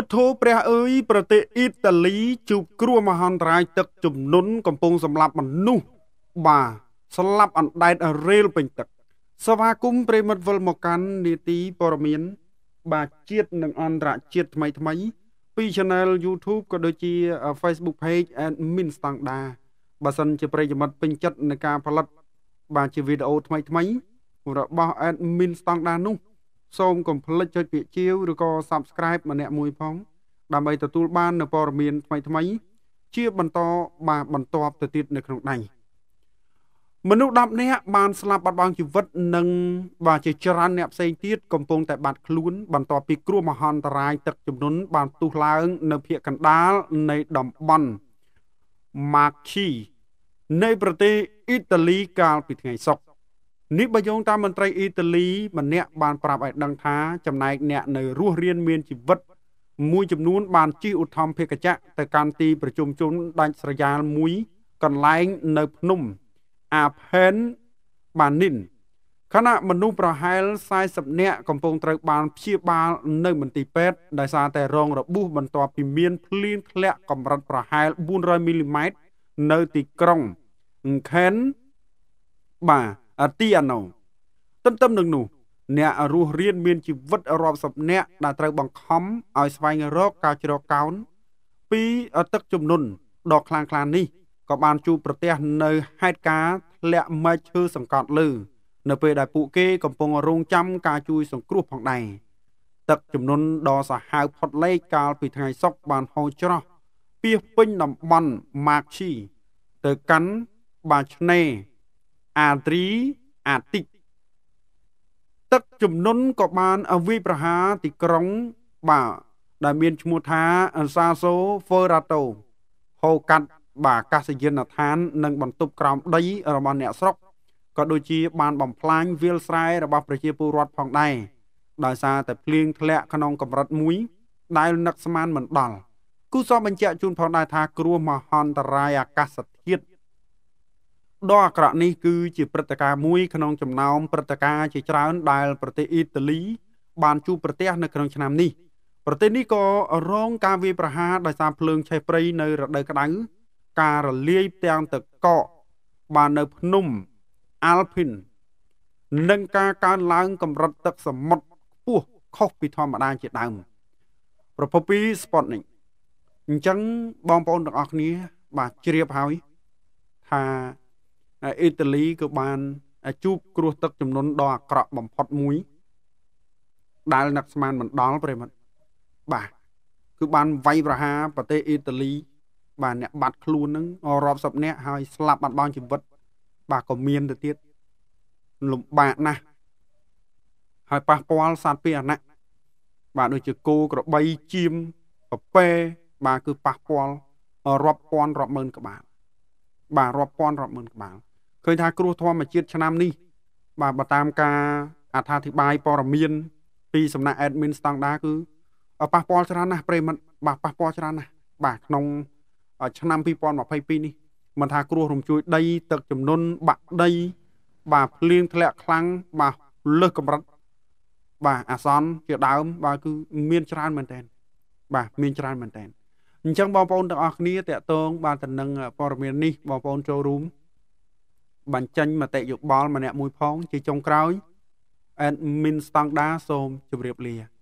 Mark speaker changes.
Speaker 1: ពុទ្ធោព្រះអើយប្រទេសអ៊ីតាលីជួបគ្រោះមហន្តរាយទឹកជំនន់កំពុងសម្លាប់មនុស្សបាទស្លាប់អណ្ដែតរេលពេញទឹកសវាគមប្រិមិត្តវិលមកកាន់នីតិព័រមានបាទជាតិនិងអន្តរជាតិថ្មីថ្មី ពី Channel YouTube ក៏ដូចជា Facebook Page Admin Standard បើសិនជាប្រិយមិត្តពេញចិត្តនឹងការផលិតបាទជាវីដេអូថ្មី ថ្មីរបស់ Admin Standard នោះសូមកុំភ្លេចចុចពាក្យជាវឬក៏ Subscribe ម្នាក់មួយផងដើម្បីទទួលបាននូវព័ត៌មានថ្មីៗជាបន្តបាទបន្តទៅទៀតនៅក្នុងដៃមនុស្ស10នាក់បានស្លាប់បាត់បង់ជីវិតនិងបាទជាច្រើនអ្នកផ្សេងទៀតកំពុងតែបាត់ខ្លួន បន្ទាប់ពីគ្រោះមហន្តរាយទឹកជំនន់បានផ្ទុះឡើង នៅភូមិកណ្ដាលនៃតំបន់ Marchi នៃប្រទេសអ៊ីតាលីកាលពីថ្ងៃសុក្រនេះបើយោងតាមមន្ត្រីអ៊ីតាលីម្នាក់បានប្រាប់ឲ្យដឹងថាចំណែកអ្នក នៅរស់រៀនមានជីវិត មួយចំនួនបានជិះឧទ្ធម្ភាគចៈទៅកាន់ទី ប្រជុំជនដាច់ស្រយាលមួយកន្លែងនៅភ្នំអាផែនបានីនខណៈមនុស្សប្រហែល40នាក់កំពុងត្រូវបានព្យាបាលនៅមន្ទីរពេទ្យដោយសារតែរងរបួសបន្ទាប់ពីមានភ្លៀងធ្លាក់កម្រិតប្រហែល400មីលីម៉ែត្រនៅទីក្រុងអង្ខេនបាទទីអាណូទន្ទឹមនឹងនោះ អ្នករស់រៀនមានជីវិតរាប់សិបនាក់ដែលត្រូវបង្ខំឲ្យស្វែងរកការជ្រកកោនពីទឹកជំនន់ដ៏ខ្លាំងក្លានេះក៏បានជួបប្រទះនៅហេតុការណ៍ធ្លាក់មែកឈើសង្កត់លើ នៅពេលដែលពួកគេកំពុងរងចាំការជួយសង្គ្រោះផងដែរទឹកជំនន់ដ៏សាហាវផុតលេខកាលពីថ្ងៃសុក្របានហូរច្រោះពីពេញតំបន់ម៉ាកឈីទៅកាន់បាឆ្នេរអាទ្រីអាទិចទឹកជំនន់ក៏បានវាយប្រហារទីក្រុងបាដែលមានឈ្មោះថាសាសូហ្វឺរ៉ាតូហូកាត់បាកាសយានដ្ឋាននិងបន្ទប់ក្រោមដីរបស់អ្នកស្រុកក៏ដូចជាបានបំផ្លាញវាលស្រែរបស់ប្រជាពលរដ្ឋផងដែរដោយសារតែភ្លៀងធ្លាក់ក្នុងកម្រិតមួយដែលនឹកស្មានមិនដល់គូសបញ្ជាក់ជូនផងដែរថាគ្រោះមហន្តរាយអាកាសធាតុដ៏អាក្រក់នេះគឺជាព្រឹត្តិការណ៍មួយក្នុងចំណោមព្រឹត្តិការណ៍ជាច្រើនដែលប្រទេសអ៊ីតាលីបានជួបប្រទះនៅក្នុងឆ្នាំនេះប្រទេសនេះក៏រងការវាយប្រហារដោយសារភ្លើងឆេះព្រៃនៅរដូវក្តៅការរលាយផ្ទាំងទឹកកកបាននៅភ្នំ Alpine និងការកើនឡើងកម្រិតទឹកសមុទ្រខ្ពស់ខុសពីធម្មតាជាដើមប្រភពពី Sputnik អញ្ចឹងបងប្អូនទាំងអស់គ្នាបាទជ្រាបហើយថាអ៊ីតាលីក៏បានជួបគ្រោះទឹកចំនួនដ៏អាក្រក់បំផុតមួយដែលនឹកស្មានមិនដល់ប្រិមិត្តបាទគឺបានវាយប្រហារប្រទេសអ៊ីតាលី បាទអ្នកបាត់ខ្លួននឹងរាប់សិបនាក់ហើយស្លាប់បាត់បង់ជីវិតបាទក៏មានទៅទៀតលំបាកណាស់ហើយប៉ះពាល់សត្វពាហនៈបាទដូចជាគោក្របីជៀមប្រពែបាទគឺប៉ះពាល់រាប់ពាន់រាប់ម៉ឺនក្បាលបាទរាប់ពាន់រាប់ម៉ឺនក្បាលឃើញថាគ្រោះធម្មជាតិឆ្នាំនេះបាទបើតាមការអត្ថាធិប្បាយព័ត៌មាន ពីសំណាក់ admin ស្តង់ដាគឺប៉ះពាល់ច្រើនណាស់ប្រិមត្តបាទប៉ះពាល់ច្រើនណាស់បាទក្នុងឆ្នាំ2022នេះមិនថាគ្រោះរំជួយដី ទឹកចំនួនបាក់ដីបាទភ្លៀងធ្លាក់ខ្លាំងបាទលើសកម្រិតបាទអាសន្នជាដើម បាទគឺមានច្រើនមែនតើបាទមានច្រើនមែនតើអញ្ចឹងបងប្អូនទាំងអស់គ្នាតកតងបាទទៅនឹងព័ត៌មាននេះបងប្អូនចូលរួមបញ្ចេញមតិយោបល់ម្នាក់មួយផងជាចុងក្រោយ admin ស្តង់ដាសូមជម្រាបលា